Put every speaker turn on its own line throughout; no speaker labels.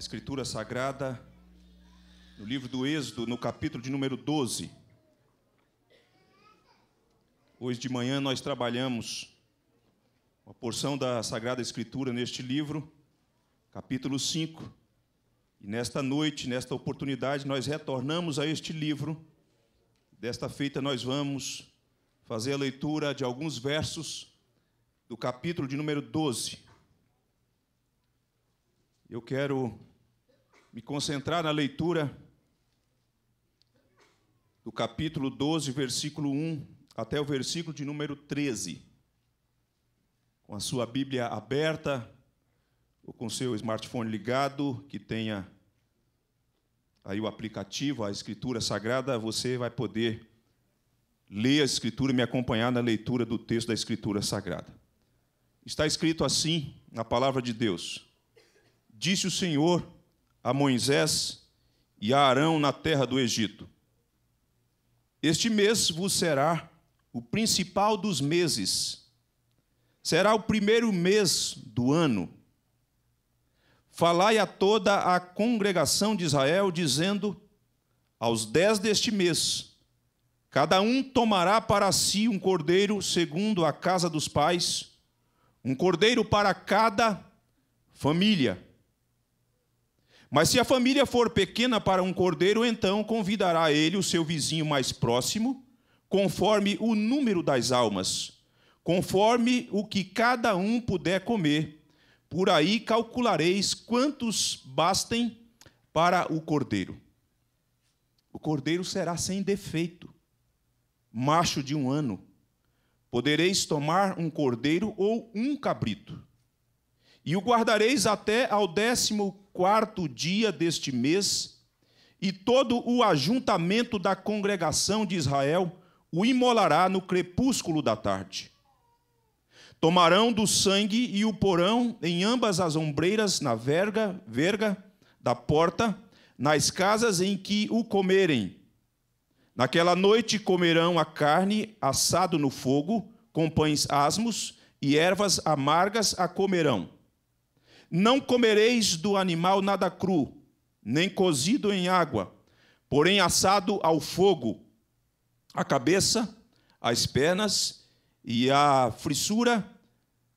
A Escritura Sagrada, no livro do Êxodo, no capítulo de número 12. Hoje de manhã nós trabalhamos uma porção da Sagrada Escritura neste livro, capítulo 5. E nesta noite, nesta oportunidade, nós retornamos a este livro. Desta feita, nós vamos fazer a leitura de alguns versos do capítulo de número 12. Eu quero me concentrar na leitura do capítulo 12, versículo 1 até o versículo de número 13. Com a sua Bíblia aberta, ou com seu smartphone ligado, que tenha aí o aplicativo, a Escritura Sagrada, você vai poder ler a Escritura e me acompanhar na leitura do texto da Escritura Sagrada. Está escrito assim na palavra de Deus: Disse o Senhor a Moisés e a Arão na terra do Egito. Este mês vos será o principal dos meses. Será o primeiro mês do ano. Falai a toda a congregação de Israel, dizendo: Aos dez deste mês, cada um tomará para si um cordeiro segundo a casa dos pais, um cordeiro para cada família mas se a família for pequena para um cordeiro, então convidará ele o seu vizinho mais próximo, conforme o número das almas, conforme o que cada um puder comer. Por aí calculareis quantos bastem para o cordeiro. O cordeiro será sem defeito, macho de um ano. Podereis tomar um cordeiro ou um cabrito. E o guardareis até ao décimo quarto dia deste mês, e todo o ajuntamento da congregação de Israel o imolará no crepúsculo da tarde. Tomarão do sangue e o porão em ambas as ombreiras na verga, verga da porta, nas casas em que o comerem. Naquela noite comerão a carne assado no fogo, com pães asmos, e ervas amargas a comerão não comereis do animal nada cru, nem cozido em água, porém assado ao fogo, a cabeça, as pernas e a frissura,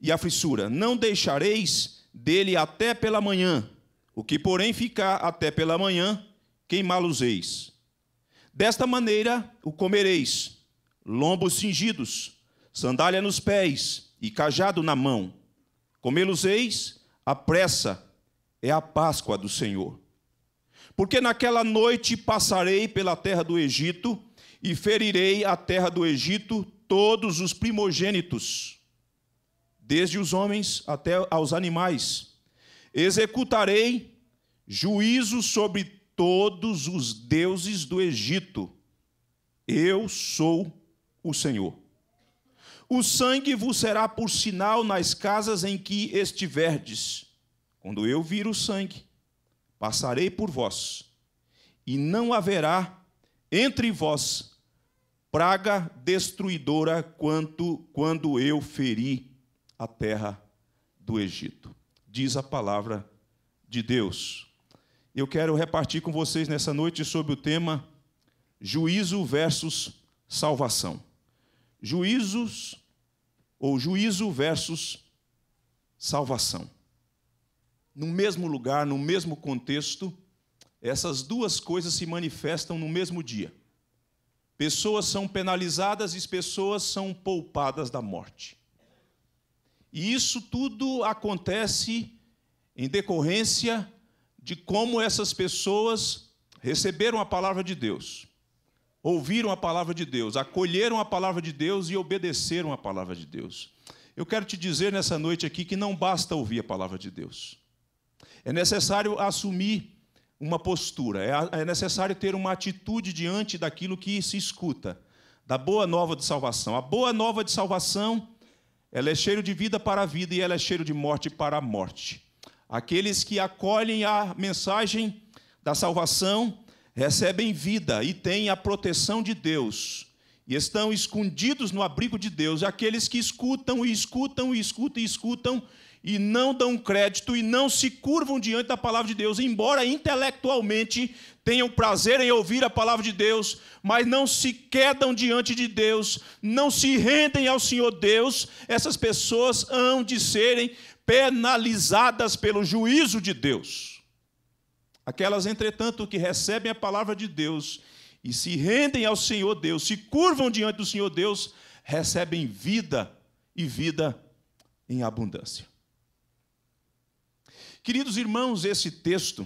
e a frissura. Não deixareis dele até pela manhã. O que, porém, ficar até pela manhã, queimá-los-eis. Desta maneira o comereis: lombos cingidos, sandália nos pés e cajado na mão. Comê-los-eis a pressa é a Páscoa do Senhor. Porque naquela noite passarei pela terra do Egito e ferirei a terra do Egito todos os primogênitos, desde os homens até aos animais. Executarei juízo sobre todos os deuses do Egito. Eu sou o Senhor. O sangue vos será por sinal nas casas em que estiverdes. Quando eu vir o sangue, passarei por vós, e não haverá entre vós praga destruidora quanto quando eu feri a terra do Egito. Diz a palavra de Deus. Eu quero repartir com vocês nessa noite sobre o tema juízo versus salvação. Juízos ou juízo versus salvação. No mesmo lugar, no mesmo contexto, essas duas coisas se manifestam no mesmo dia. Pessoas são penalizadas e pessoas são poupadas da morte. E isso tudo acontece em decorrência de como essas pessoas receberam a palavra de Deus ouviram a palavra de Deus, acolheram a palavra de Deus e obedeceram a palavra de Deus. Eu quero te dizer nessa noite aqui que não basta ouvir a palavra de Deus. É necessário assumir uma postura, é, é necessário ter uma atitude diante daquilo que se escuta, da boa nova de salvação. A boa nova de salvação, ela é cheiro de vida para a vida e ela é cheiro de morte para a morte. Aqueles que acolhem a mensagem da salvação, recebem vida e têm a proteção de Deus, e estão escondidos no abrigo de Deus, aqueles que escutam e escutam e escutam e escutam e não dão crédito e não se curvam diante da palavra de Deus, embora intelectualmente tenham prazer em ouvir a palavra de Deus, mas não se quedam diante de Deus, não se rendem ao Senhor Deus, essas pessoas hão de serem penalizadas pelo juízo de Deus. Aquelas, entretanto, que recebem a palavra de Deus e se rendem ao Senhor Deus, se curvam diante do Senhor Deus, recebem vida e vida em abundância. Queridos irmãos, esse texto,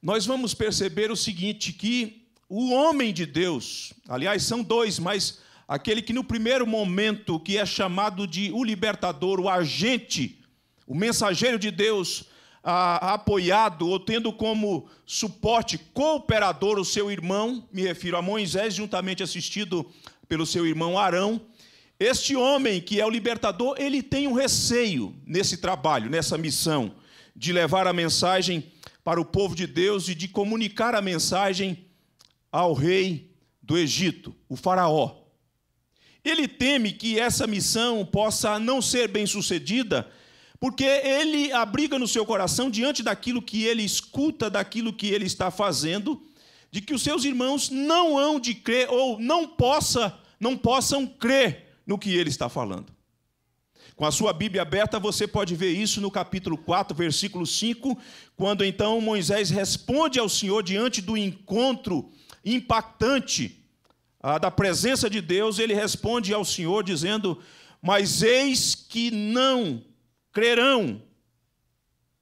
nós vamos perceber o seguinte: que o homem de Deus, aliás, são dois, mas aquele que no primeiro momento que é chamado de o libertador, o agente, o mensageiro de Deus, ah, apoiado ou tendo como suporte cooperador o seu irmão, me refiro a Moisés, juntamente assistido pelo seu irmão Arão. Este homem, que é o libertador, ele tem um receio nesse trabalho, nessa missão, de levar a mensagem para o povo de Deus e de comunicar a mensagem ao rei do Egito, o Faraó. Ele teme que essa missão possa não ser bem sucedida porque ele abriga no seu coração, diante daquilo que ele escuta, daquilo que ele está fazendo, de que os seus irmãos não hão de crer ou não possa, não possam crer no que ele está falando. Com a sua Bíblia aberta, você pode ver isso no capítulo 4, versículo 5, quando então Moisés responde ao Senhor diante do encontro impactante ah, da presença de Deus, ele responde ao Senhor dizendo: Mas eis que não crerão,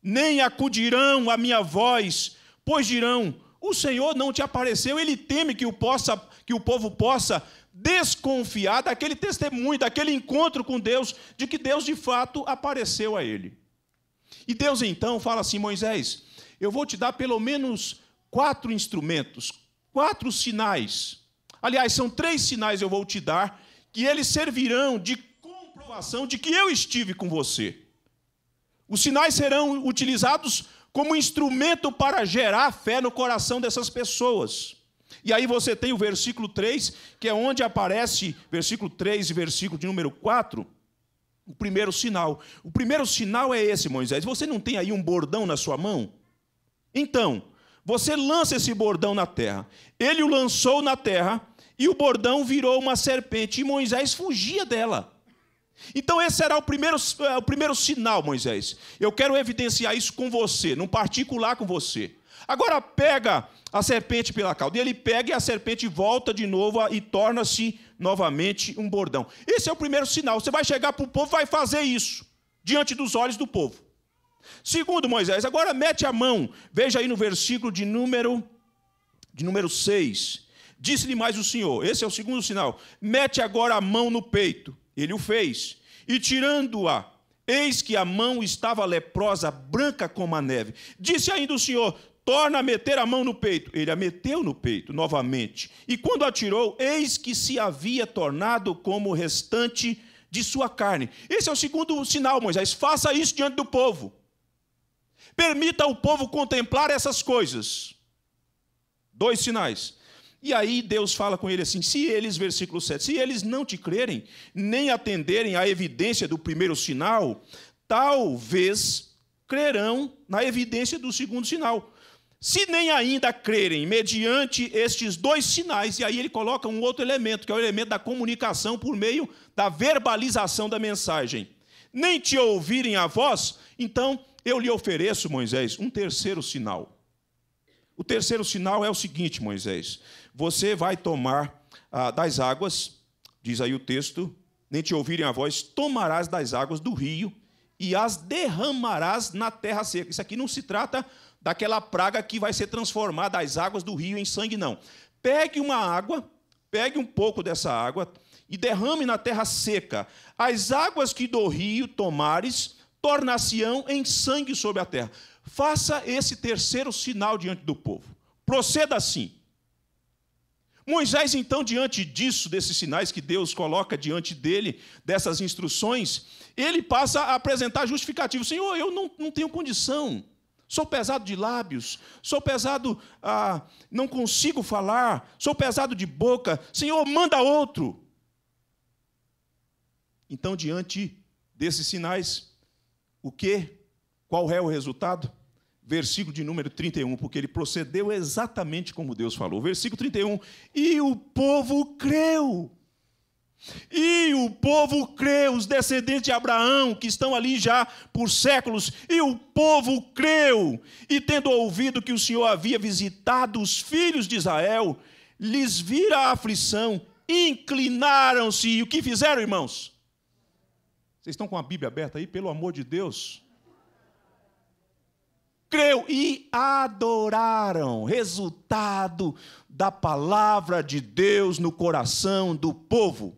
nem acudirão à minha voz, pois dirão: O Senhor não te apareceu. Ele teme que o, possa, que o povo possa desconfiar daquele testemunho, daquele encontro com Deus, de que Deus de fato apareceu a ele. E Deus então fala assim: Moisés, eu vou te dar pelo menos quatro instrumentos, quatro sinais. Aliás, são três sinais eu vou te dar, que eles servirão de comprovação de que eu estive com você. Os sinais serão utilizados como instrumento para gerar fé no coração dessas pessoas. E aí você tem o versículo 3, que é onde aparece, versículo 3 e versículo de número 4, o primeiro sinal. O primeiro sinal é esse, Moisés. Você não tem aí um bordão na sua mão? Então, você lança esse bordão na terra. Ele o lançou na terra e o bordão virou uma serpente e Moisés fugia dela. Então, esse será o primeiro, eh, o primeiro sinal, Moisés. Eu quero evidenciar isso com você, num particular com você. Agora, pega a serpente pela cauda. E ele pega e a serpente volta de novo e torna-se novamente um bordão. Esse é o primeiro sinal. Você vai chegar para o povo vai fazer isso, diante dos olhos do povo. Segundo Moisés, agora mete a mão. Veja aí no versículo de número, de número 6. Disse-lhe mais o Senhor: esse é o segundo sinal. Mete agora a mão no peito. Ele o fez. E tirando-a, eis que a mão estava leprosa, branca como a neve. Disse ainda o Senhor: torna a meter a mão no peito. Ele a meteu no peito novamente. E quando atirou, eis que se havia tornado como o restante de sua carne. Esse é o segundo sinal, Moisés. Faça isso diante do povo. Permita ao povo contemplar essas coisas. Dois sinais. E aí Deus fala com ele assim: se eles, versículo 7, se eles não te crerem, nem atenderem à evidência do primeiro sinal, talvez crerão na evidência do segundo sinal. Se nem ainda crerem mediante estes dois sinais, e aí ele coloca um outro elemento, que é o elemento da comunicação por meio da verbalização da mensagem. Nem te ouvirem a voz, então eu lhe ofereço, Moisés, um terceiro sinal. O terceiro sinal é o seguinte, Moisés: você vai tomar ah, das águas, diz aí o texto, nem te ouvirem a voz, tomarás das águas do rio e as derramarás na terra seca. Isso aqui não se trata daquela praga que vai ser transformada as águas do rio em sangue, não. Pegue uma água, pegue um pouco dessa água e derrame na terra seca. As águas que do rio tomares, tornar-se-ão em sangue sobre a terra. Faça esse terceiro sinal diante do povo. Proceda assim. Moisés, então, diante disso, desses sinais que Deus coloca diante dele, dessas instruções, ele passa a apresentar justificativo: Senhor, eu não, não tenho condição, sou pesado de lábios, sou pesado, ah, não consigo falar, sou pesado de boca, Senhor, manda outro. Então, diante desses sinais, o que? Qual é o resultado? versículo de número 31, porque ele procedeu exatamente como Deus falou. Versículo 31: E o povo creu. E o povo creu, os descendentes de Abraão, que estão ali já por séculos, e o povo creu, e tendo ouvido que o Senhor havia visitado os filhos de Israel, lhes vira a aflição, inclinaram-se, e o que fizeram, irmãos? Vocês estão com a Bíblia aberta aí, pelo amor de Deus? creu e adoraram. Resultado da palavra de Deus no coração do povo.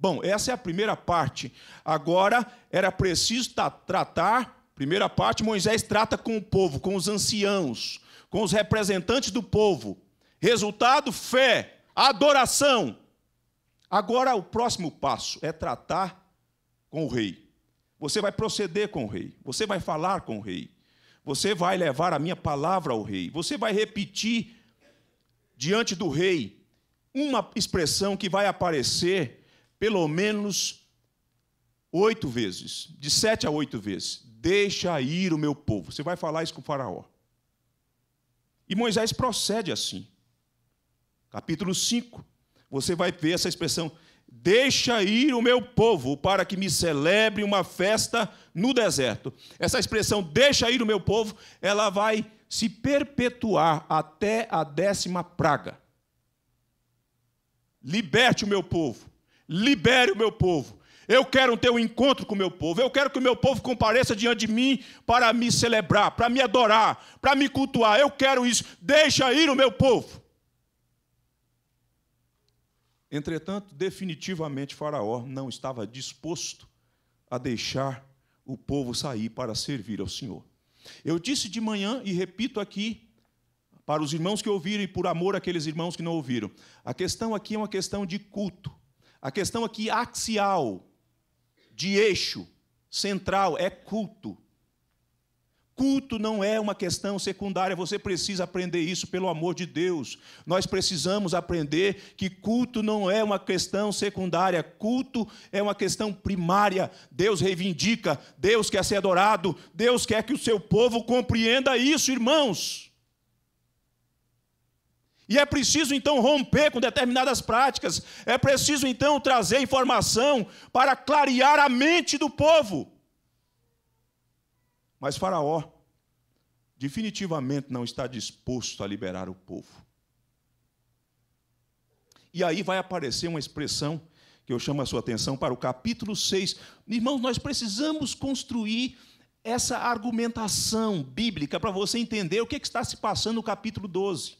Bom, essa é a primeira parte. Agora era preciso tratar. Primeira parte, Moisés trata com o povo, com os anciãos, com os representantes do povo. Resultado: fé, adoração. Agora o próximo passo é tratar com o rei. Você vai proceder com o rei, você vai falar com o rei, você vai levar a minha palavra ao rei, você vai repetir diante do rei uma expressão que vai aparecer pelo menos oito vezes, de sete a oito vezes. Deixa ir o meu povo. Você vai falar isso com o Faraó. E Moisés procede assim. Capítulo 5. Você vai ver essa expressão: Deixa ir o meu povo para que me celebre uma festa no deserto. Essa expressão, deixa ir o meu povo, ela vai se perpetuar até a décima praga. Liberte o meu povo, libere o meu povo. Eu quero ter um encontro com o meu povo. Eu quero que o meu povo compareça diante de mim para me celebrar, para me adorar, para me cultuar. Eu quero isso. Deixa ir o meu povo. Entretanto, definitivamente Faraó não estava disposto a deixar o povo sair para servir ao Senhor. Eu disse de manhã e repito aqui para os irmãos que ouviram e por amor àqueles irmãos que não ouviram. A questão aqui é uma questão de culto. A questão aqui axial, de eixo, central, é culto. Culto não é uma questão secundária, você precisa aprender isso pelo amor de Deus. Nós precisamos aprender que culto não é uma questão secundária, culto é uma questão primária. Deus reivindica, Deus quer ser adorado, Deus quer que o seu povo compreenda isso, irmãos. E é preciso então romper com determinadas práticas, é preciso então trazer informação para clarear a mente do povo. Mas Faraó definitivamente não está disposto a liberar o povo. E aí vai aparecer uma expressão que eu chamo a sua atenção para o capítulo 6. Irmãos, nós precisamos construir essa argumentação bíblica para você entender o que, é está se passando no capítulo 12.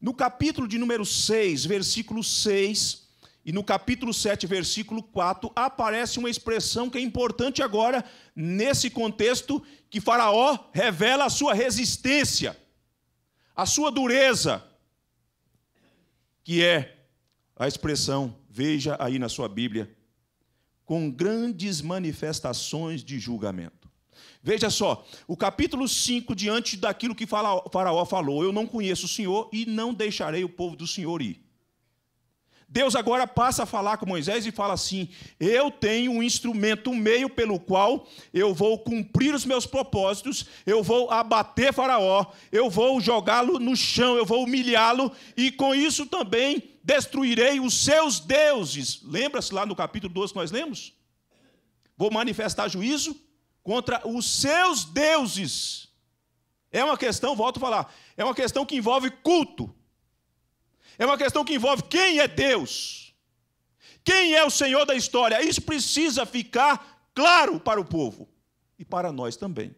No capítulo de número 6, versículo 6, e no capítulo 7, versículo 4, aparece uma expressão que é importante agora nesse contexto que Faraó revela a sua resistência, a sua dureza, que é a expressão, veja aí na sua Bíblia, com grandes manifestações de julgamento. Veja só, o capítulo 5, diante daquilo que Faraó falou, eu não conheço o Senhor e não deixarei o povo do Senhor ir. Deus agora passa a falar com Moisés e fala assim: Eu tenho um instrumento, um meio pelo qual eu vou cumprir os meus propósitos, eu vou abater Faraó, eu vou jogá-lo no chão, eu vou humilhá-lo, e com isso também destruirei os seus deuses. Lembra-se lá no capítulo 12 que nós lemos? Vou manifestar juízo contra os seus deuses. É uma questão, volto a falar, é uma questão que envolve culto. É uma questão que envolve quem é Deus, quem é o Senhor da história. Isso precisa ficar claro para o povo e para nós também.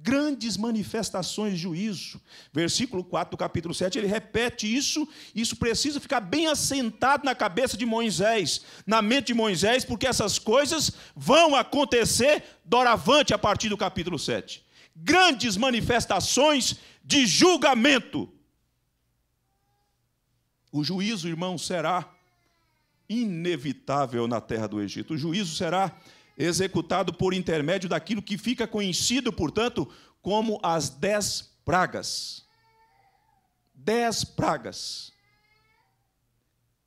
Grandes manifestações de juízo. Versículo 4 do capítulo 7, ele repete isso. Isso precisa ficar bem assentado na cabeça de Moisés, na mente de Moisés, porque essas coisas vão acontecer doravante a partir do capítulo 7. Grandes manifestações de julgamento o juízo, irmão, será inevitável na terra do Egito. O juízo será executado por intermédio daquilo que fica conhecido, portanto, como as dez pragas. Dez pragas.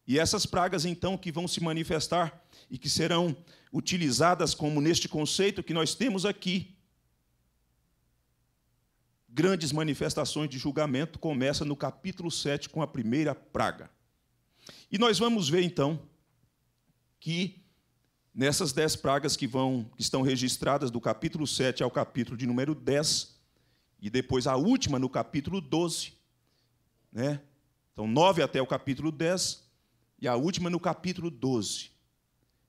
E essas pragas, então, que vão se manifestar e que serão utilizadas como neste conceito que nós temos aqui, grandes manifestações de julgamento começa no capítulo 7 com a primeira praga. E nós vamos ver então que nessas dez pragas que vão que estão registradas do capítulo 7 ao capítulo de número 10 e depois a última no capítulo 12, né? Então 9 até o capítulo 10 e a última no capítulo 12.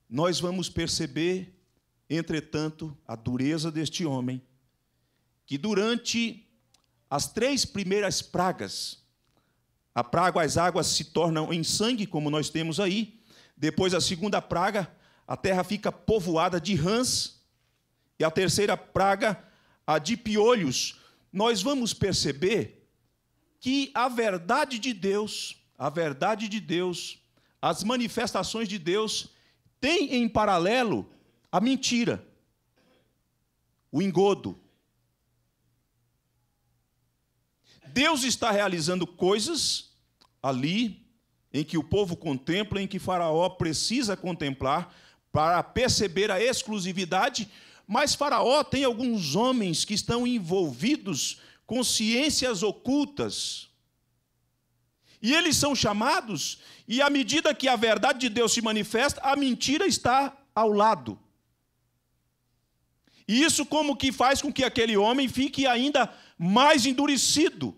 Nós vamos perceber, entretanto, a dureza deste homem que durante as três primeiras pragas, a praga, as águas se tornam em sangue, como nós temos aí. Depois, a segunda praga, a terra fica povoada de rãs. E a terceira praga, a de piolhos. Nós vamos perceber que a verdade de Deus, a verdade de Deus, as manifestações de Deus, tem em paralelo a mentira, o engodo, Deus está realizando coisas ali em que o povo contempla, em que Faraó precisa contemplar para perceber a exclusividade, mas Faraó tem alguns homens que estão envolvidos com ciências ocultas. E eles são chamados, e à medida que a verdade de Deus se manifesta, a mentira está ao lado. E isso como que faz com que aquele homem fique ainda mais endurecido.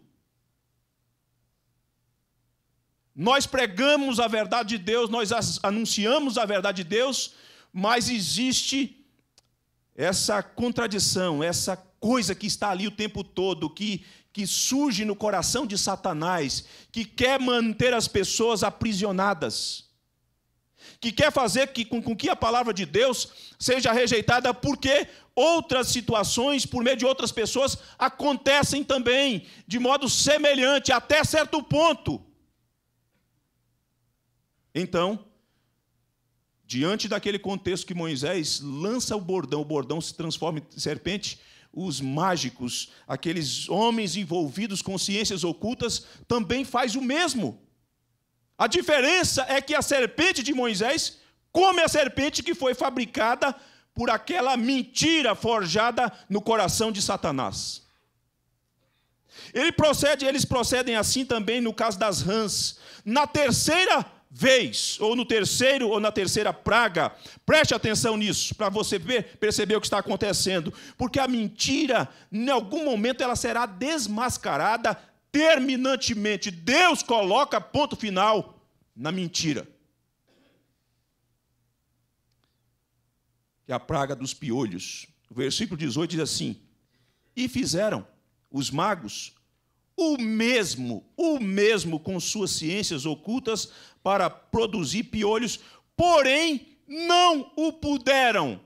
Nós pregamos a verdade de Deus, nós anunciamos a verdade de Deus, mas existe essa contradição, essa coisa que está ali o tempo todo, que, que surge no coração de Satanás, que quer manter as pessoas aprisionadas, que quer fazer que, com, com que a palavra de Deus seja rejeitada, porque outras situações, por meio de outras pessoas, acontecem também, de modo semelhante, até certo ponto. Então, diante daquele contexto que Moisés lança o bordão, o bordão se transforma em serpente, os mágicos, aqueles homens envolvidos com ciências ocultas, também faz o mesmo. A diferença é que a serpente de Moisés come a serpente que foi fabricada por aquela mentira forjada no coração de Satanás. Ele procede, eles procedem assim também no caso das rãs. Na terceira vez, ou no terceiro ou na terceira praga. Preste atenção nisso, para você ver, perceber o que está acontecendo. Porque a mentira, em algum momento, ela será desmascarada terminantemente. Deus coloca ponto final na mentira. Que é a praga dos piolhos. O versículo 18 diz assim: E fizeram os magos o mesmo, o mesmo com suas ciências ocultas para produzir piolhos, porém não o puderam.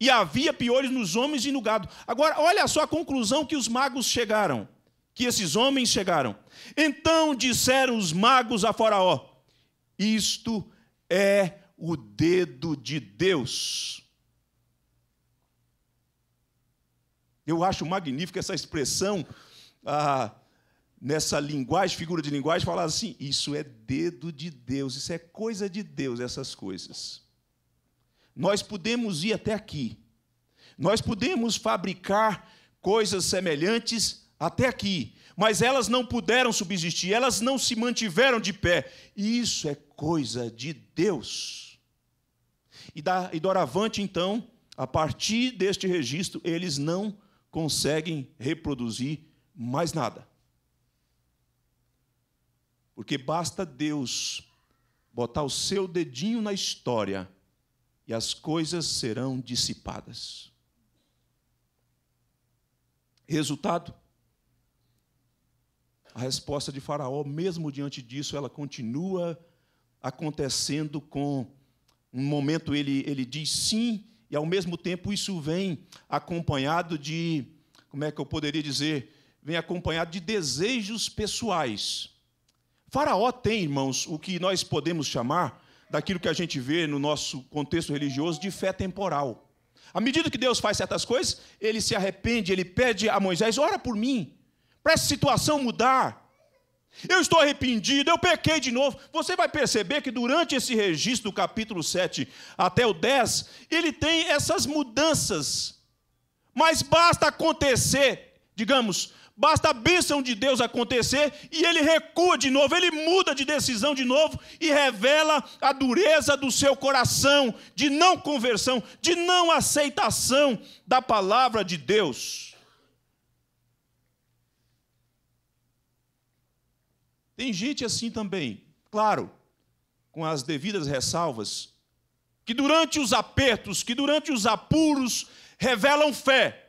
E havia piolhos nos homens e no gado. Agora, olha só a conclusão que os magos chegaram, que esses homens chegaram. Então disseram os magos a Faraó: Isto é o dedo de Deus. Eu acho magnífica essa expressão ah, nessa linguagem, figura de linguagem, falar assim: isso é dedo de Deus, isso é coisa de Deus, essas coisas. Nós podemos ir até aqui, nós podemos fabricar coisas semelhantes até aqui, mas elas não puderam subsistir, elas não se mantiveram de pé. isso é coisa de Deus. E, da, e doravante, então, a partir deste registro, eles não conseguem reproduzir mais nada. Porque basta Deus botar o seu dedinho na história e as coisas serão dissipadas. Resultado? A resposta de Faraó, mesmo diante disso, ela continua acontecendo com um momento ele, ele diz sim, e ao mesmo tempo isso vem acompanhado de, como é que eu poderia dizer, vem acompanhado de desejos pessoais. Faraó tem, irmãos, o que nós podemos chamar, daquilo que a gente vê no nosso contexto religioso, de fé temporal. À medida que Deus faz certas coisas, ele se arrepende, ele pede a Moisés: ora por mim, para essa situação mudar. Eu estou arrependido, eu pequei de novo. Você vai perceber que durante esse registro do capítulo 7 até o 10, ele tem essas mudanças. Mas basta acontecer, digamos, Basta a bênção de Deus acontecer e ele recua de novo, ele muda de decisão de novo e revela a dureza do seu coração de não conversão, de não aceitação da palavra de Deus. Tem gente assim também, claro, com as devidas ressalvas, que durante os apertos, que durante os apuros, revelam fé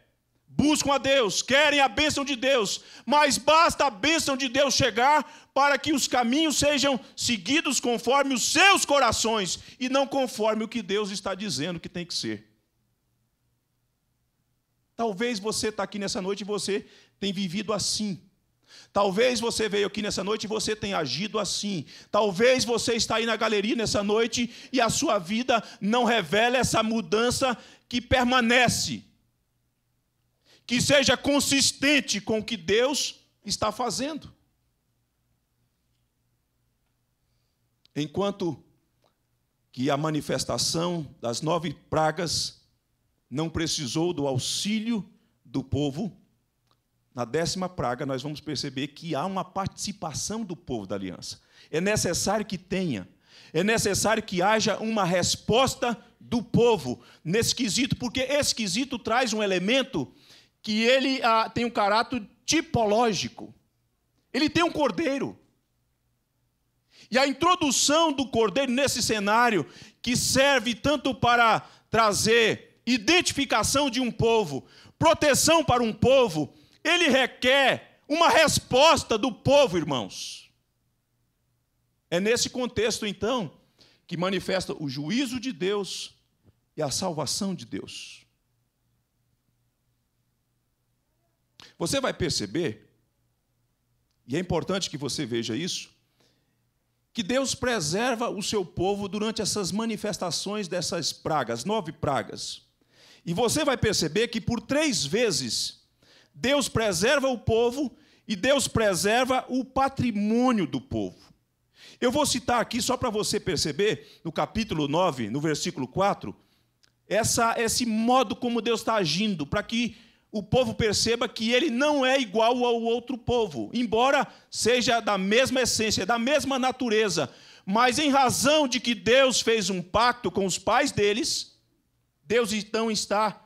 buscam a Deus, querem a bênção de Deus, mas basta a bênção de Deus chegar para que os caminhos sejam seguidos conforme os seus corações e não conforme o que Deus está dizendo que tem que ser. Talvez você está aqui nessa noite e você tem vivido assim. Talvez você veio aqui nessa noite e você tenha agido assim. Talvez você está aí na galeria nessa noite e a sua vida não revela essa mudança que permanece que seja consistente com o que Deus está fazendo. Enquanto que a manifestação das nove pragas não precisou do auxílio do povo, na décima praga nós vamos perceber que há uma participação do povo da aliança. É necessário que tenha, é necessário que haja uma resposta do povo nesse quesito, porque esse quesito traz um elemento que ele ah, tem um caráter tipológico. Ele tem um cordeiro. E a introdução do cordeiro nesse cenário, que serve tanto para trazer identificação de um povo, proteção para um povo, ele requer uma resposta do povo, irmãos. É nesse contexto, então, que manifesta o juízo de Deus e a salvação de Deus. Você vai perceber, e é importante que você veja isso, que Deus preserva o seu povo durante essas manifestações dessas pragas, nove pragas. E você vai perceber que por três vezes Deus preserva o povo e Deus preserva o patrimônio do povo. Eu vou citar aqui, só para você perceber, no capítulo 9, no versículo 4, essa, esse modo como Deus está agindo, para que o povo perceba que ele não é igual ao outro povo, embora seja da mesma essência, da mesma natureza, mas em razão de que Deus fez um pacto com os pais deles, Deus então está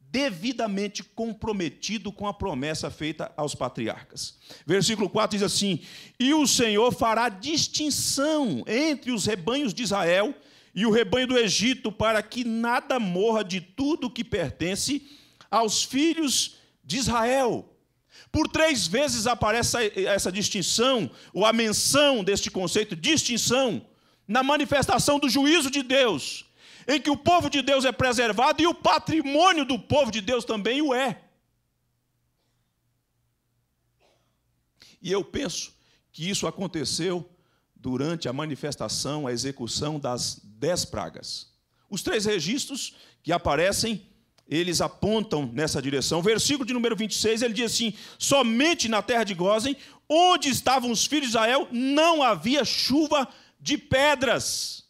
devidamente comprometido com a promessa feita aos patriarcas. Versículo 4 diz assim: E o Senhor fará distinção entre os rebanhos de Israel e o rebanho do Egito, para que nada morra de tudo que pertence aos filhos de Israel. Por três vezes aparece essa distinção, ou a menção deste conceito, distinção, na manifestação do juízo de Deus, em que o povo de Deus é preservado e o patrimônio do povo de Deus também o é. E eu penso que isso aconteceu durante a manifestação, a execução das dez pragas. Os três registros que aparecem eles apontam nessa direção. versículo de número 26, ele diz assim: Somente na terra de Gozen, onde estavam os filhos de Israel, não havia chuva de pedras.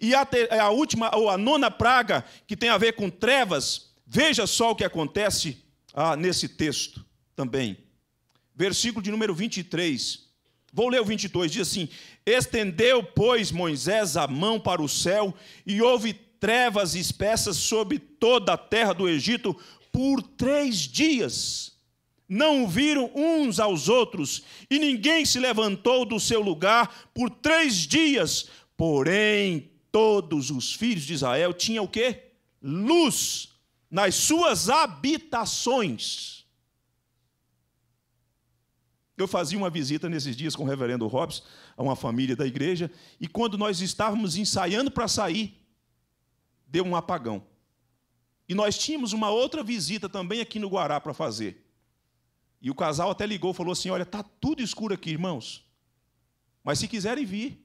E a, a última, ou a nona praga, que tem a ver com trevas, veja só o que acontece ah, nesse texto também. Versículo de número 23. Vou ler o 22, diz assim: Estendeu, pois, Moisés a mão para o céu, e houve trevas espessas sobre toda a terra do Egito por três dias. Não viram uns aos outros, e ninguém se levantou do seu lugar por três dias. Porém, todos os filhos de Israel tinham o quê? Luz nas suas habitações. Eu fazia uma visita nesses dias com o reverendo Hobbs, a uma família da igreja, e quando nós estávamos ensaiando para sair, deu um apagão. E nós tínhamos uma outra visita também aqui no Guará para fazer. E o casal até ligou, falou assim: "Olha, tá tudo escuro aqui, irmãos. Mas se quiserem vir,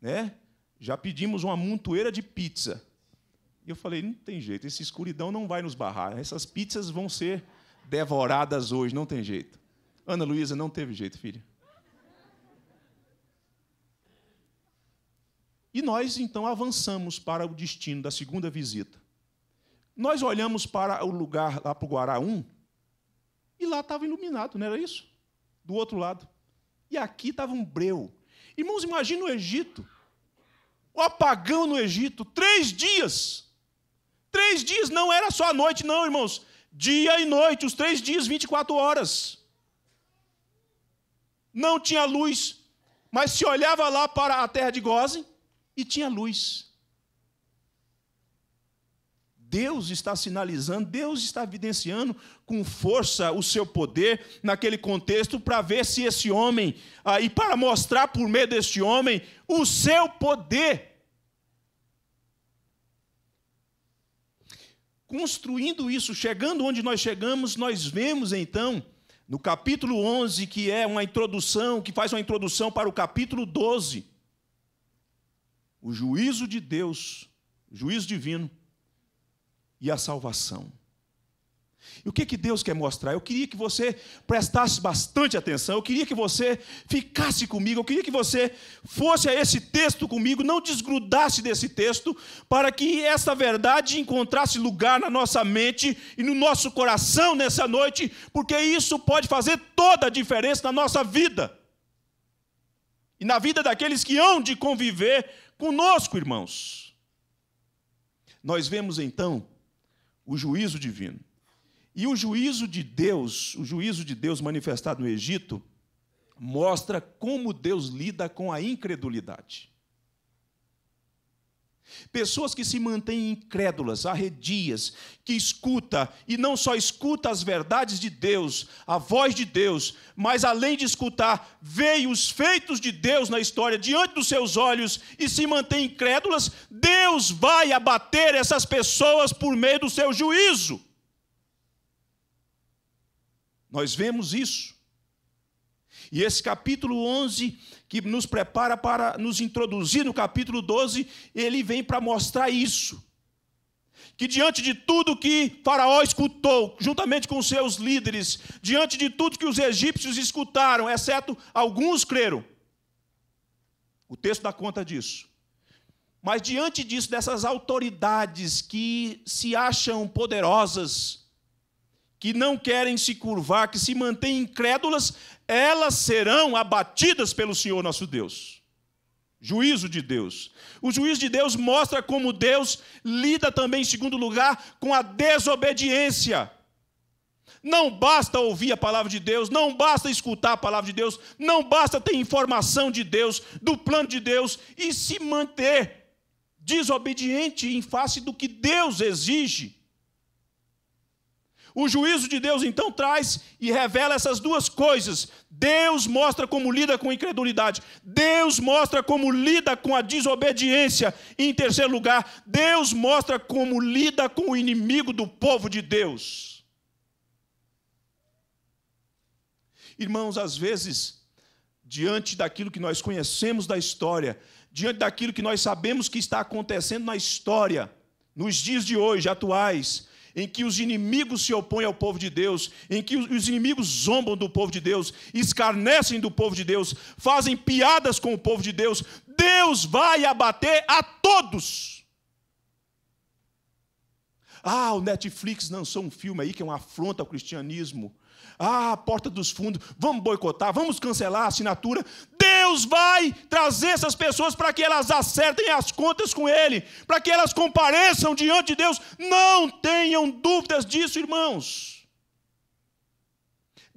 né? Já pedimos uma montoeira de pizza. E eu falei: "Não tem jeito, essa escuridão não vai nos barrar. Essas pizzas vão ser devoradas hoje, não tem jeito." Ana Luísa não teve jeito, filha. E nós então avançamos para o destino da segunda visita. Nós olhamos para o lugar lá para o Guará e lá estava iluminado, não era isso? Do outro lado. E aqui estava um breu. Irmãos, imagina o Egito. O apagão no Egito, três dias. Três dias, não era só a noite, não, irmãos. Dia e noite, os três dias, 24 horas. Não tinha luz, mas se olhava lá para a terra de Gozen, e tinha luz. Deus está sinalizando, Deus está evidenciando com força o seu poder naquele contexto para ver se esse homem, ah, e para mostrar por meio deste homem o seu poder. Construindo isso, chegando onde nós chegamos, nós vemos então, no capítulo 11, que é uma introdução, que faz uma introdução para o capítulo 12 o juízo de Deus, juízo divino, e a salvação. E o que, que Deus quer mostrar? Eu queria que você prestasse bastante atenção, eu queria que você ficasse comigo, eu queria que você fosse a esse texto comigo, não desgrudasse desse texto, para que essa verdade encontrasse lugar na nossa mente e no nosso coração nessa noite, porque isso pode fazer toda a diferença na nossa vida e na vida daqueles que hão de conviver conosco, irmãos. Nós vemos então o juízo divino. E o juízo de Deus, o juízo de Deus manifestado no Egito, mostra como Deus lida com a incredulidade. Pessoas que se mantêm incrédulas, arredias, que escuta e não só escuta as verdades de Deus, a voz de Deus, mas além de escutar, veem os feitos de Deus na história diante dos seus olhos e se mantêm incrédulas, Deus vai abater essas pessoas por meio do seu juízo. Nós vemos isso. E esse capítulo 11 que nos prepara para nos introduzir no capítulo 12, ele vem para mostrar isso. Que diante de tudo que Faraó escutou, juntamente com seus líderes, diante de tudo que os egípcios escutaram, exceto alguns creram. O texto dá conta disso. Mas diante disso, dessas autoridades que se acham poderosas, que não querem se curvar, que se mantêm incrédulas, elas serão abatidas pelo Senhor nosso Deus. Juízo de Deus. O juízo de Deus mostra como Deus lida também, em segundo lugar, com a desobediência. Não basta ouvir a palavra de Deus, não basta escutar a palavra de Deus, não basta ter informação de Deus, do plano de Deus e se manter desobediente em face do que Deus exige o juízo de Deus então traz e revela essas duas coisas. Deus mostra como lida com a incredulidade. Deus mostra como lida com a desobediência. E, em terceiro lugar, Deus mostra como lida com o inimigo do povo de Deus. Irmãos, às vezes, diante daquilo que nós conhecemos da história, diante daquilo que nós sabemos que está acontecendo na história, nos dias de hoje, atuais, em que os inimigos se opõem ao povo de Deus, em que os inimigos zombam do povo de Deus, escarnecem do povo de Deus, fazem piadas com o povo de Deus, Deus vai abater a todos. Ah, o Netflix lançou um filme aí que é uma afronta ao cristianismo ah, a porta dos fundos, vamos boicotar, vamos cancelar a assinatura. Deus vai trazer essas pessoas para que elas acertem as contas com Ele, para que elas compareçam diante de Deus. Não tenham dúvidas disso, irmãos.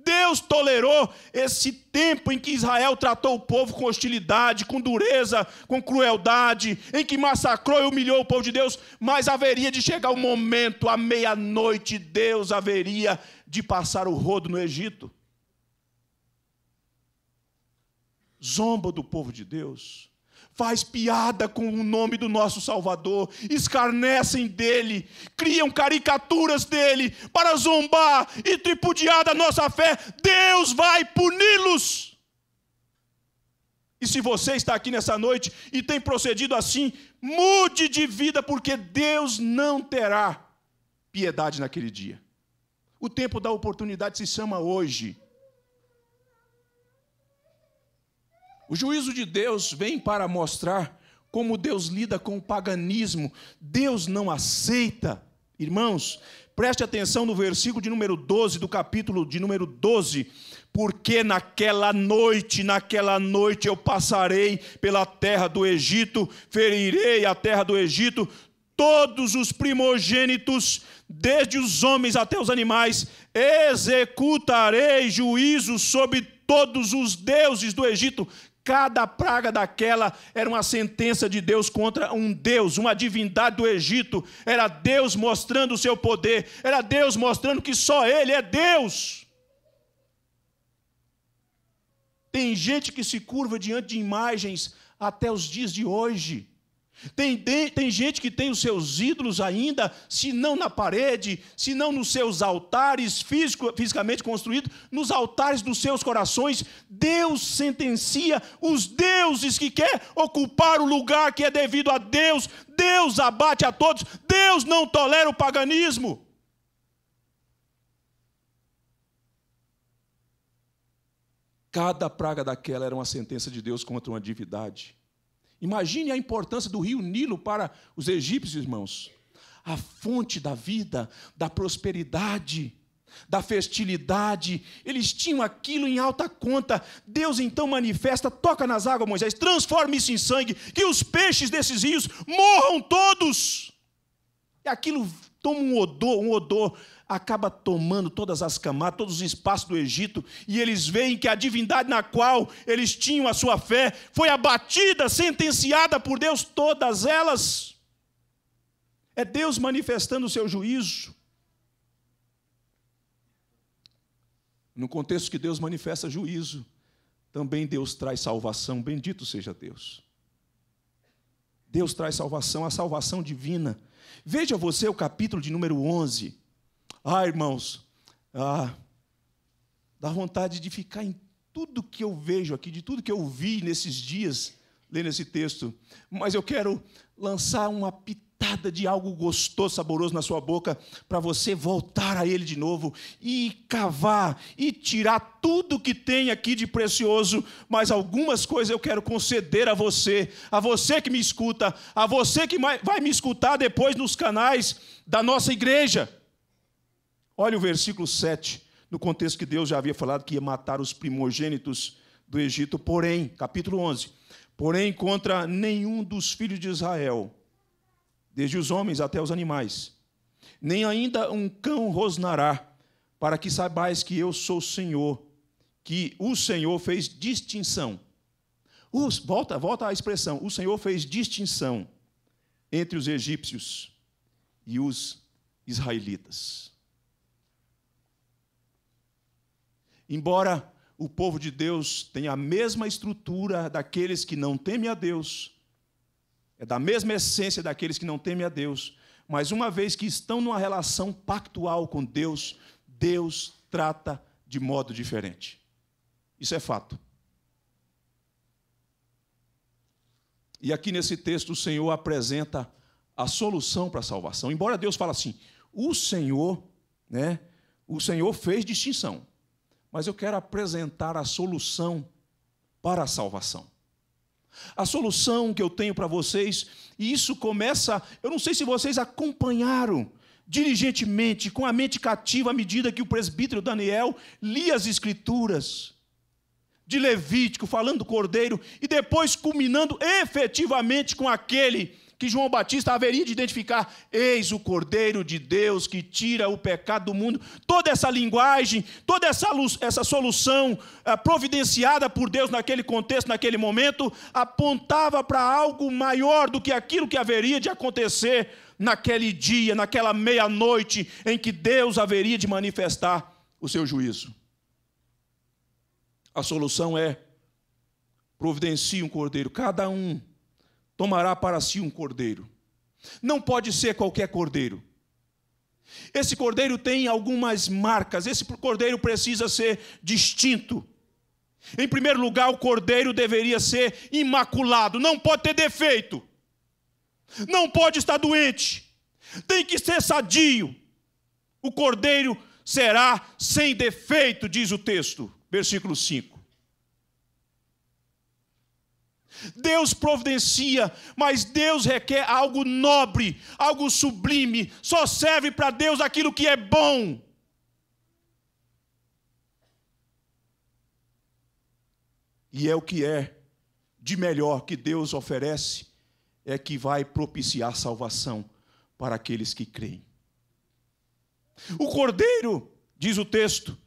Deus tolerou esse tempo em que Israel tratou o povo com hostilidade, com dureza, com crueldade, em que massacrou e humilhou o povo de Deus, mas haveria de chegar o um momento, à meia-noite, Deus haveria de passar o rodo no Egito. Zomba do povo de Deus faz piada com o nome do nosso Salvador, escarnecem dele, criam caricaturas dele para zombar e tripudiar da nossa fé, Deus vai puni-los. E se você está aqui nessa noite e tem procedido assim, mude de vida, porque Deus não terá piedade naquele dia. O tempo da oportunidade se chama hoje. O juízo de Deus vem para mostrar como Deus lida com o paganismo. Deus não aceita, irmãos, preste atenção no versículo de número 12 do capítulo de número 12 porque naquela noite, naquela noite eu passarei pela terra do Egito, ferirei a terra do Egito, todos os primogênitos, desde os homens até os animais, executarei juízo sobre todos os deuses do Egito cada praga daquela era uma sentença de Deus contra um Deus, uma divindade do Egito. Era Deus mostrando o seu poder, era Deus mostrando que só Ele é Deus. Tem gente que se curva diante de imagens até os dias de hoje. Tem, de, tem gente que tem os seus ídolos ainda, se não na parede, se não nos seus altares físico, fisicamente construídos, nos altares dos seus corações. Deus sentencia os deuses que quer ocupar o lugar que é devido a Deus. Deus abate a todos. Deus não tolera o paganismo. Cada praga daquela era uma sentença de Deus contra uma divindade. Imagine a importância do rio Nilo para os egípcios, irmãos. A fonte da vida, da prosperidade, da fertilidade. Eles tinham aquilo em alta conta. Deus então manifesta, toca nas águas, Moisés, transforma isso em sangue, que os peixes desses rios morram todos. E aquilo toma um odor, um odor acaba tomando todas as camadas, todos os espaços do Egito, e eles veem que a divindade na qual eles tinham a sua fé foi abatida, sentenciada por Deus, todas elas. É Deus manifestando o seu juízo. No contexto que Deus manifesta juízo, também Deus traz salvação, bendito seja Deus. Deus traz salvação, a salvação divina Veja você o capítulo de número 11. Ah, irmãos, ah, dá vontade de ficar em tudo que eu vejo aqui, de tudo que eu vi nesses dias lendo esse texto, mas eu quero lançar uma pitada pitada de algo gostoso, saboroso na sua boca, para você voltar a Ele de novo e cavar e tirar tudo que tem aqui de precioso, mas algumas coisas eu quero conceder a você, a você que me escuta, a você que vai me escutar depois nos canais da nossa igreja. Olha o versículo 7, no contexto que Deus já havia falado que ia matar os primogênitos do Egito, porém, capítulo 11. Porém, contra nenhum dos filhos de Israel desde os homens até os animais. Nem ainda um cão rosnará, para que saibais que eu sou o Senhor, que o Senhor fez distinção. Os, volta, volta à expressão: o Senhor fez distinção entre os egípcios e os israelitas. Embora o povo de Deus tenha a mesma estrutura daqueles que não temem a Deus, é da mesma essência daqueles que não temem a Deus. Mas uma vez que estão numa relação pactual com Deus, Deus trata de modo diferente. Isso é fato. E aqui nesse texto o Senhor apresenta a solução para a salvação. Embora Deus fale assim: "O Senhor, né? O Senhor fez distinção. Mas eu quero apresentar a solução para a salvação. A solução que eu tenho para vocês, e isso começa, eu não sei se vocês acompanharam diligentemente, com a mente cativa, à medida que o presbítero Daniel lia as escrituras de Levítico, falando do cordeiro, e depois culminando efetivamente com aquele que João Batista haveria de identificar: eis o Cordeiro de Deus que tira o pecado do mundo. Toda essa linguagem, toda essa, luz, essa solução uh, providenciada por Deus naquele contexto, naquele momento, apontava para algo maior do que aquilo que haveria de acontecer naquele dia, naquela meia-noite em que Deus haveria de manifestar o seu juízo. A solução é providencie um cordeiro, cada um tomará para si um cordeiro. Não pode ser qualquer cordeiro. Esse cordeiro tem algumas marcas, esse cordeiro precisa ser distinto. Em primeiro lugar, o cordeiro deveria ser imaculado, não pode ter defeito, não pode estar doente, tem que ser sadio. O cordeiro será sem defeito, diz o texto, versículo 5. Deus providencia, mas Deus requer algo nobre, algo sublime. Só serve para Deus aquilo que é bom. E é o que é de melhor que Deus oferece, é que vai propiciar salvação para aqueles que creem. O cordeiro, diz o texto,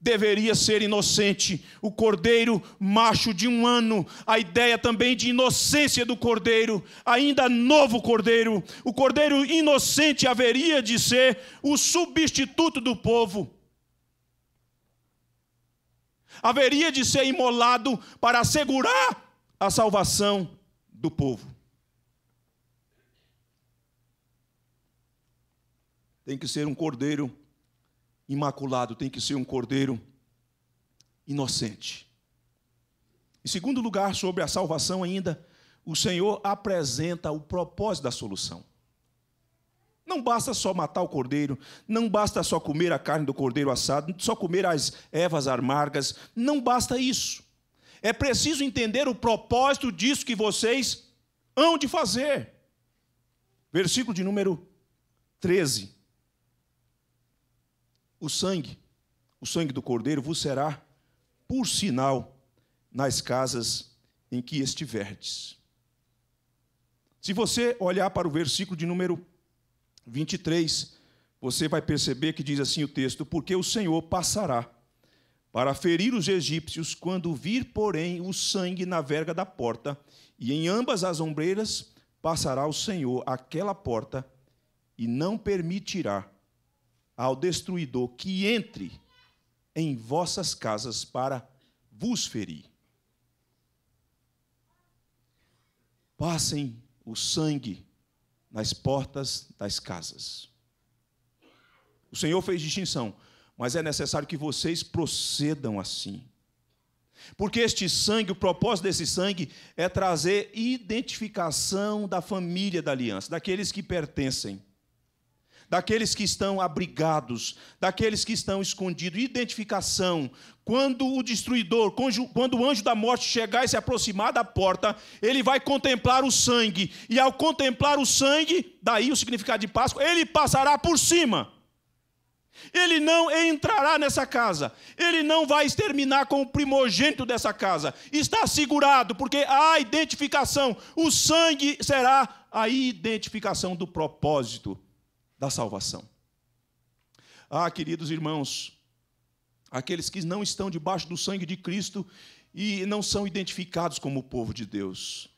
deveria ser inocente. O cordeiro macho de um ano, a ideia também de inocência do cordeiro, ainda novo cordeiro. O cordeiro inocente haveria de ser o substituto do povo. Haveria de ser imolado para assegurar a salvação do povo. Tem que ser um cordeiro imaculado, tem que ser um cordeiro inocente. Em segundo lugar, sobre a salvação ainda, o Senhor apresenta o propósito da solução. Não basta só matar o cordeiro, não basta só comer a carne do cordeiro assado, só comer as ervas amargas, não basta isso. É preciso entender o propósito disso que vocês hão de fazer. Versículo de número 13. O sangue, o sangue do cordeiro, vos será por sinal nas casas em que estiverdes. Se você olhar para o versículo de número 23, você vai perceber que diz assim o texto: Porque o Senhor passará para ferir os egípcios, quando vir, porém, o sangue na verga da porta, e em ambas as ombreiras passará o Senhor aquela porta, e não permitirá ao destruidor que entre em vossas casas para vos ferir. Passem o sangue nas portas das casas. O Senhor fez distinção, mas é necessário que vocês procedam assim. Porque este sangue, o propósito desse sangue é trazer identificação da família da aliança, daqueles que pertencem daqueles que estão abrigados, daqueles que estão escondidos. Identificação. Quando o destruidor, quando o anjo da morte chegar e se aproximar da porta, ele vai contemplar o sangue. E ao contemplar o sangue, daí o significado de Páscoa, ele passará por cima. Ele não entrará nessa casa. Ele não vai exterminar com o primogênito dessa casa. Está segurado, porque há identificação. O sangue será a identificação do propósito da salvação. Ah, queridos irmãos, aqueles que não estão debaixo do sangue de Cristo e não são identificados como povo de Deus.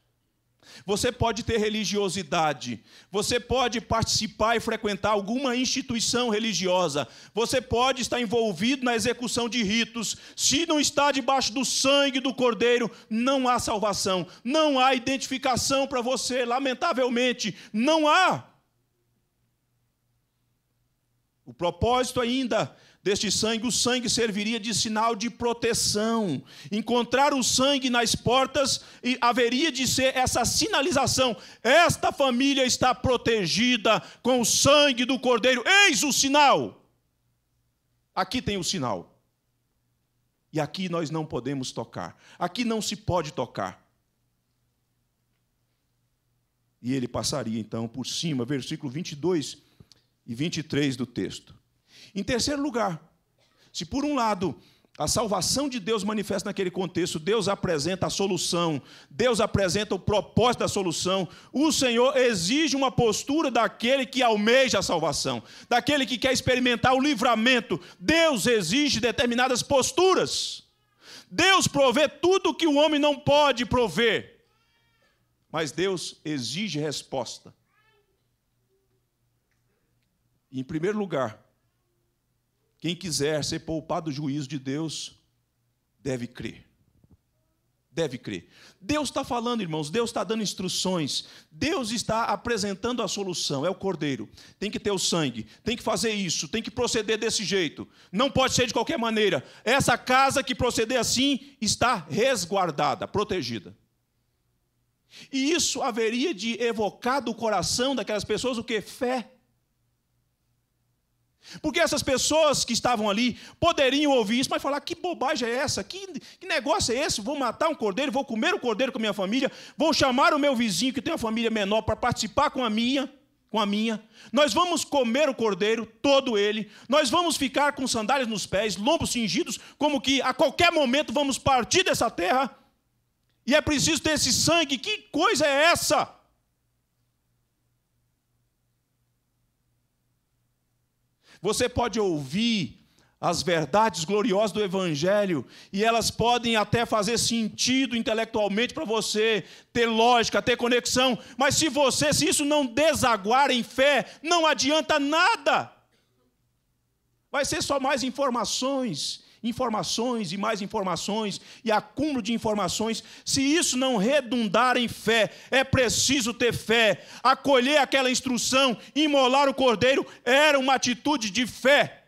Você pode ter religiosidade, você pode participar e frequentar alguma instituição religiosa, você pode estar envolvido na execução de ritos, se não está debaixo do sangue do Cordeiro, não há salvação, não há identificação para você, lamentavelmente, não há. O propósito ainda deste sangue, o sangue serviria de sinal de proteção. Encontrar o sangue nas portas e haveria de ser essa sinalização: esta família está protegida com o sangue do cordeiro. Eis o sinal. Aqui tem o sinal. E aqui nós não podemos tocar. Aqui não se pode tocar. E ele passaria então por cima, versículo 22 e 23 do texto. Em terceiro lugar, se por um lado a salvação de Deus manifesta naquele contexto, Deus apresenta a solução, Deus apresenta o propósito da solução. O Senhor exige uma postura daquele que almeja a salvação, daquele que quer experimentar o livramento. Deus exige determinadas posturas. Deus provê tudo que o homem não pode prover. Mas Deus exige resposta. Em primeiro lugar, quem quiser ser poupado do juízo de Deus, deve crer. Deve crer. Deus está falando, irmãos, Deus está dando instruções, Deus está apresentando a solução, é o cordeiro. Tem que ter o sangue, tem que fazer isso, tem que proceder desse jeito, não pode ser de qualquer maneira. Essa casa que proceder assim está resguardada, protegida. E isso haveria de evocar do coração daquelas pessoas o que? Fé porque essas pessoas que estavam ali poderiam ouvir isso, mas falar: que bobagem é essa? Que, que, negócio é esse? Vou matar um cordeiro, vou comer o um cordeiro com minha família, vou chamar o meu vizinho, que tem uma família menor, para participar com a minha. Com a minha, nós vamos comer o cordeiro, todo ele, nós vamos ficar com sandálias nos pés, lombos cingidos, como que a qualquer momento vamos partir dessa terra, e é preciso ter esse sangue, que coisa é essa? Você pode ouvir as verdades gloriosas do Evangelho, e elas podem até fazer sentido intelectualmente para você, ter lógica, ter conexão, mas se você, se isso não desaguar em fé, não adianta nada. Vai ser só mais informações informações e mais informações e acúmulo de informações, se isso não redundar em fé, é preciso ter fé. Acolher aquela instrução, imolar o cordeiro, era uma atitude de fé.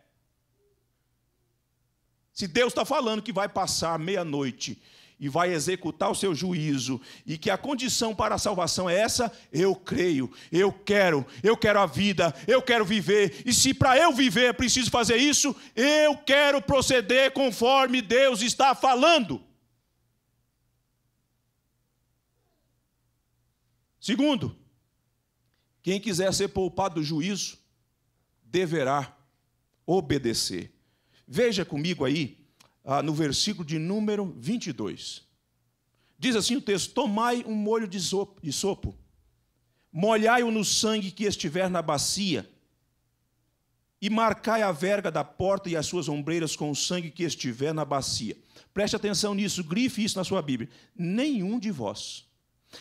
Se Deus está falando que vai passar meia-noite e vai executar o seu juízo, e que a condição para a salvação é essa, eu creio, eu quero, eu quero a vida, eu quero viver, e se para eu viver é preciso fazer isso, eu quero proceder conforme Deus está falando. Segundo, quem quiser ser poupado do juízo, deverá obedecer. Veja comigo aí, ah, no versículo de número 22. Diz assim o texto: Tomai um molho de, sopo, de sopo molhai-o no sangue que estiver na bacia, e marcai a verga da porta e as suas ombreiras com o sangue que estiver na bacia. Preste atenção nisso, grife isso na sua Bíblia. Nenhum de vós,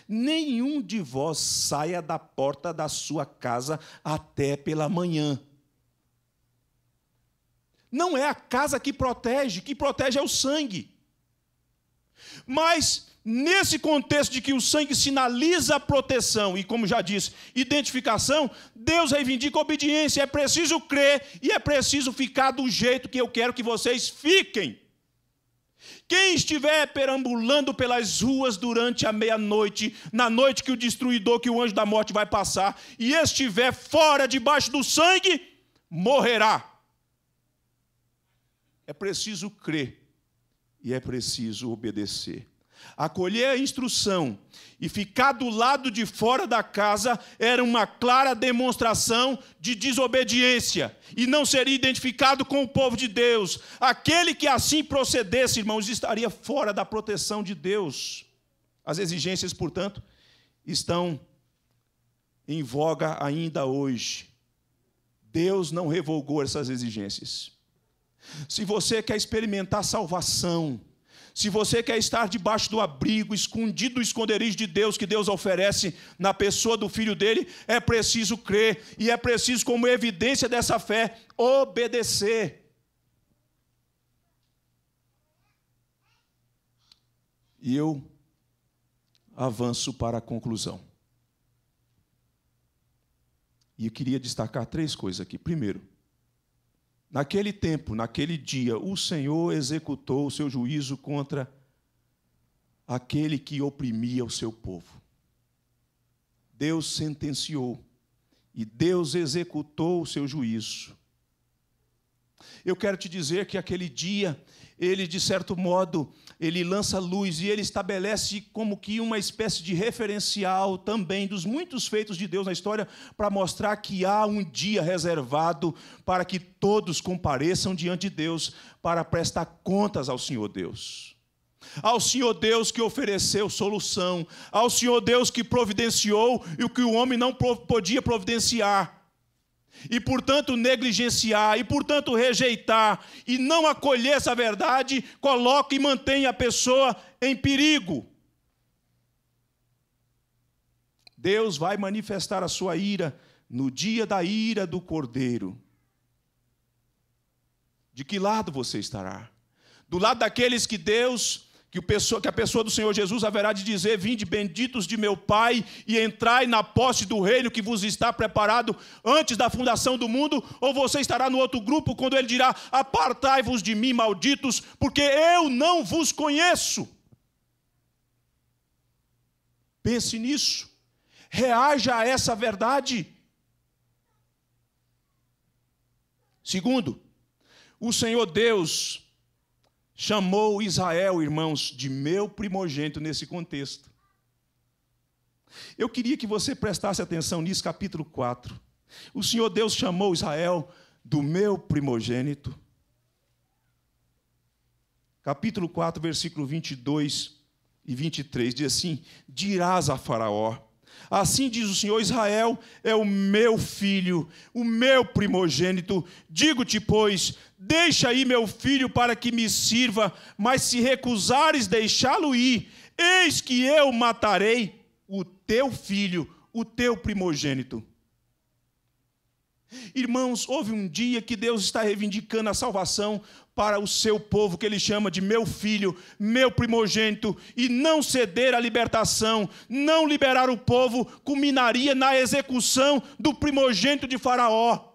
nenhum de vós saia da porta da sua casa até pela manhã. Não é a casa que protege, que protege é o sangue. Mas nesse contexto de que o sangue sinaliza a proteção e, como já disse, identificação, Deus reivindica obediência. É preciso crer e é preciso ficar do jeito que eu quero que vocês fiquem. Quem estiver perambulando pelas ruas durante a meia-noite, na noite que o destruidor, que o anjo da morte vai passar, e estiver fora debaixo do sangue, morrerá. É preciso crer e é preciso obedecer. Acolher a instrução e ficar do lado de fora da casa era uma clara demonstração de desobediência e não seria identificado com o povo de Deus. Aquele que assim procedesse, irmãos, estaria fora da proteção de Deus. As exigências, portanto, estão em voga ainda hoje. Deus não revogou essas exigências. Se você quer experimentar salvação, se você quer estar debaixo do abrigo, escondido do esconderijo de Deus que Deus oferece na pessoa do filho dele, é preciso crer e é preciso, como evidência dessa fé, obedecer. E eu avanço para a conclusão. E eu queria destacar três coisas aqui. Primeiro, Naquele tempo, naquele dia, o Senhor executou o seu juízo contra aquele que oprimia o seu povo. Deus sentenciou e Deus executou o seu juízo. Eu quero te dizer que aquele dia ele de certo modo, ele lança luz e ele estabelece como que uma espécie de referencial também dos muitos feitos de Deus na história para mostrar que há um dia reservado para que todos compareçam diante de Deus para prestar contas ao Senhor Deus. Ao Senhor Deus que ofereceu solução, ao Senhor Deus que providenciou e o que o homem não podia providenciar e, portanto, negligenciar, e, portanto, rejeitar, e não acolher essa verdade, coloca e mantém a pessoa em perigo. Deus vai manifestar a sua ira no dia da ira do cordeiro. De que lado você estará? Do lado daqueles que Deus que, pessoa, que, a pessoa do Senhor Jesus haverá de dizer: Vinde benditos de meu Pai e entrai na posse do reino que vos está preparado antes da fundação do mundo, ou você estará no outro grupo quando ele dirá: Apartai-vos de mim, malditos, porque eu não vos conheço. Pense nisso, reaja a essa verdade. Segundo, o Senhor Deus chamou Israel, irmãos, de meu primogênito nesse contexto. Eu queria que você prestasse atenção nisso, capítulo 4. O Senhor Deus chamou Israel do meu primogênito. Capítulo 4, versículo 22 e 23 diz assim: Dirás a Faraó: Assim diz o Senhor: Israel é o meu filho, o meu primogênito. Digo-te, pois, Deixa aí meu filho para que me sirva, mas se recusares deixá-lo ir, eis que eu matarei o teu filho, o teu primogênito. Irmãos, houve um dia que Deus está reivindicando a salvação para o seu povo, que ele chama de meu filho, meu primogênito, e não ceder à libertação, não liberar o povo, culminaria na execução do primogênito de Faraó.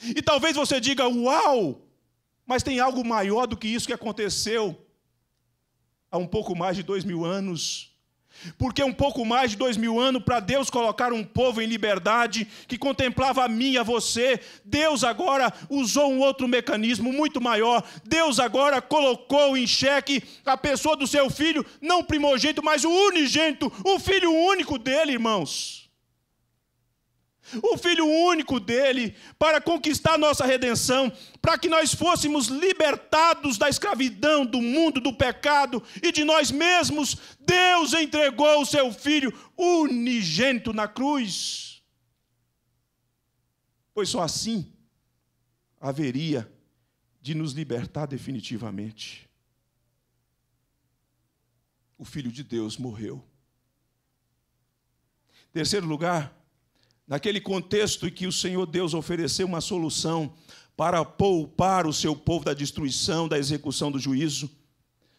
E talvez você diga, uau! Mas tem algo maior do que isso que aconteceu há um pouco mais de dois mil anos. Porque um pouco mais de dois mil anos para Deus colocar um povo em liberdade que contemplava a mim e a você, Deus agora usou um outro mecanismo muito maior. Deus agora colocou em xeque a pessoa do seu filho, não primogênito, mas o unigênito, o filho único dele, irmãos o Filho único dele, para conquistar nossa redenção, para que nós fôssemos libertados da escravidão, do mundo, do pecado e de nós mesmos, Deus entregou o seu Filho unigênito na cruz. Pois só assim haveria de nos libertar definitivamente. O Filho de Deus morreu. Terceiro lugar, naquele contexto em que o Senhor Deus ofereceu uma solução para poupar o seu povo da destruição, da execução do juízo,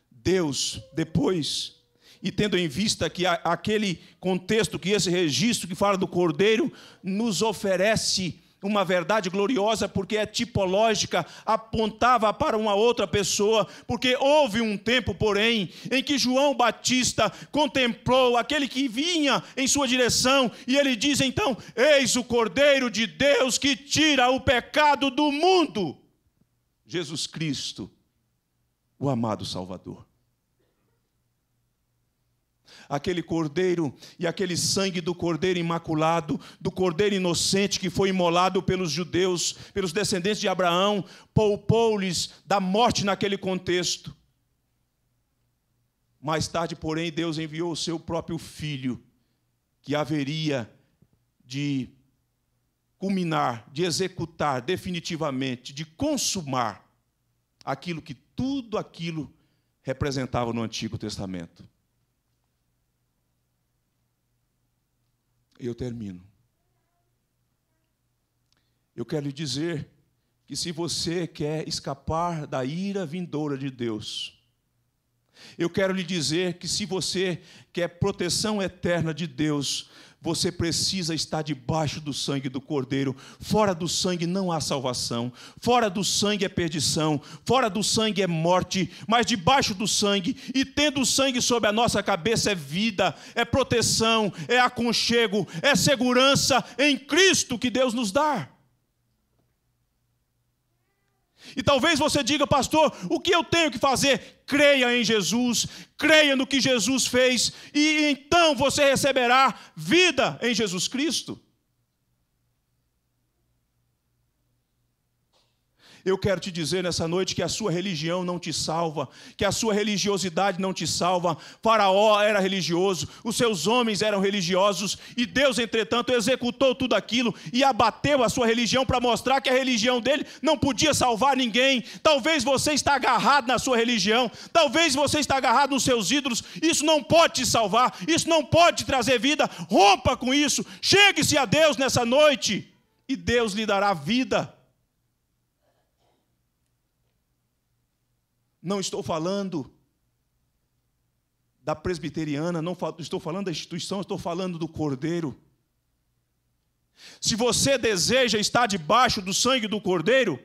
Deus, depois, e tendo em vista que aquele contexto, que esse registro que fala do cordeiro, nos oferece uma verdade gloriosa porque é tipológica, apontava para uma outra pessoa, porque houve um tempo, porém, em que João Batista contemplou aquele que vinha em sua direção e ele diz então: Eis o Cordeiro de Deus que tira o pecado do mundo. Jesus Cristo, o amado Salvador aquele cordeiro e aquele sangue do cordeiro imaculado, do cordeiro inocente que foi imolado pelos judeus, pelos descendentes de Abraão, poupou-lhes da morte naquele contexto. Mais tarde, porém, Deus enviou o seu próprio filho, que haveria de culminar, de executar definitivamente, de consumar aquilo que tudo aquilo representava no Antigo Testamento e eu termino. Eu quero lhe dizer que se você quer escapar da ira vindoura de Deus, eu quero lhe dizer que se você quer proteção eterna de Deus, você precisa estar debaixo do sangue do Cordeiro. Fora do sangue não há salvação. Fora do sangue é perdição. Fora do sangue é morte. Mas debaixo do sangue e tendo o sangue sobre a nossa cabeça é vida, é proteção, é aconchego, é segurança em Cristo que Deus nos dá. E talvez você diga, pastor, o que eu tenho que fazer? Creia em Jesus, creia no que Jesus fez, e então você receberá vida em Jesus Cristo. Eu quero te dizer nessa noite que a sua religião não te salva, que a sua religiosidade não te salva. Faraó era religioso, os seus homens eram religiosos, e Deus, entretanto, executou tudo aquilo e abateu a sua religião para mostrar que a religião dele não podia salvar ninguém. Talvez você está agarrado na sua religião, talvez você está agarrado nos seus ídolos. Isso não pode te salvar, isso não pode te trazer vida. Rompa com isso, chegue-se a Deus nessa noite e Deus lhe dará vida. Não estou falando da presbiteriana, não estou falando da instituição, estou falando do cordeiro. Se você deseja estar debaixo do sangue do cordeiro,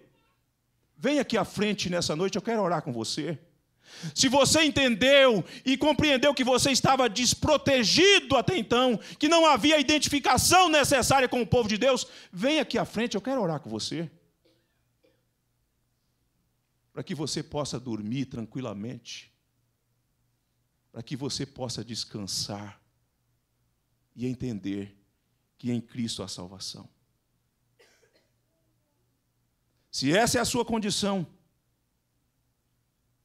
vem aqui à frente nessa noite, eu quero orar com você. Se você entendeu e compreendeu que você estava desprotegido até então, que não havia identificação necessária com o povo de Deus, vem aqui à frente, eu quero orar com você para que você possa dormir tranquilamente, para que você possa descansar e entender que em Cristo há salvação. Se essa é a sua condição,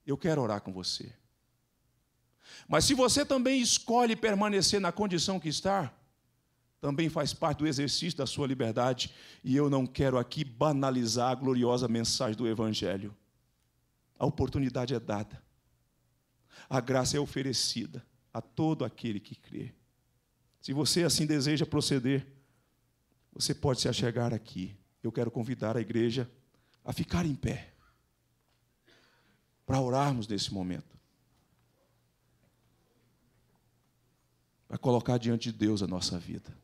eu quero orar com você. Mas se você também escolhe permanecer na condição que está, também faz parte do exercício da sua liberdade, e eu não quero aqui banalizar a gloriosa mensagem do Evangelho. A oportunidade é dada. A graça é oferecida a todo aquele que crê. Se você assim deseja proceder, você pode se achegar aqui. Eu quero convidar a igreja a ficar em pé para orarmos nesse momento. Para colocar diante de Deus a nossa vida.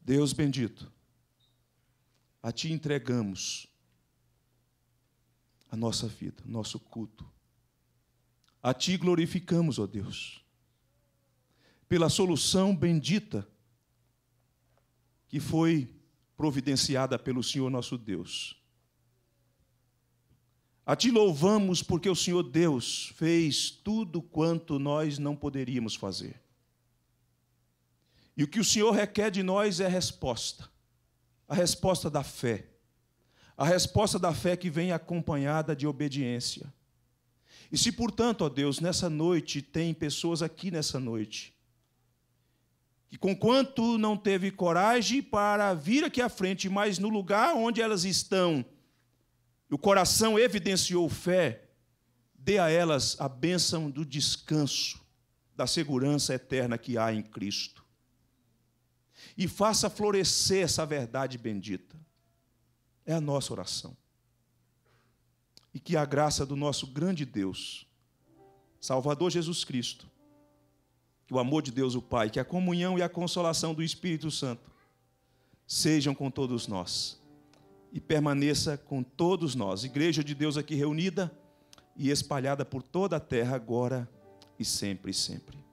Deus bendito, a Ti entregamos a nossa vida, nosso culto. A Ti glorificamos, ó Deus, pela solução bendita que foi providenciada pelo Senhor nosso Deus. A Ti louvamos porque o Senhor Deus fez tudo quanto nós não poderíamos fazer. E o que o Senhor requer de nós é resposta a resposta da fé a resposta da fé que vem acompanhada de obediência. E se, portanto, ó Deus, nessa noite tem pessoas aqui nessa noite que, conquanto não teve coragem para vir aqui à frente, mas no lugar onde elas estão, o coração evidenciou fé, dê a elas a bênção do descanso, da segurança eterna que há em Cristo. E faça florescer essa verdade bendita. É a nossa oração. E que a graça do nosso grande Deus, Salvador Jesus Cristo, que o amor de Deus o Pai, que a comunhão e a consolação do Espírito Santo sejam com todos nós e permaneça com todos nós. Igreja de Deus aqui reunida e espalhada por toda a terra agora e sempre e sempre.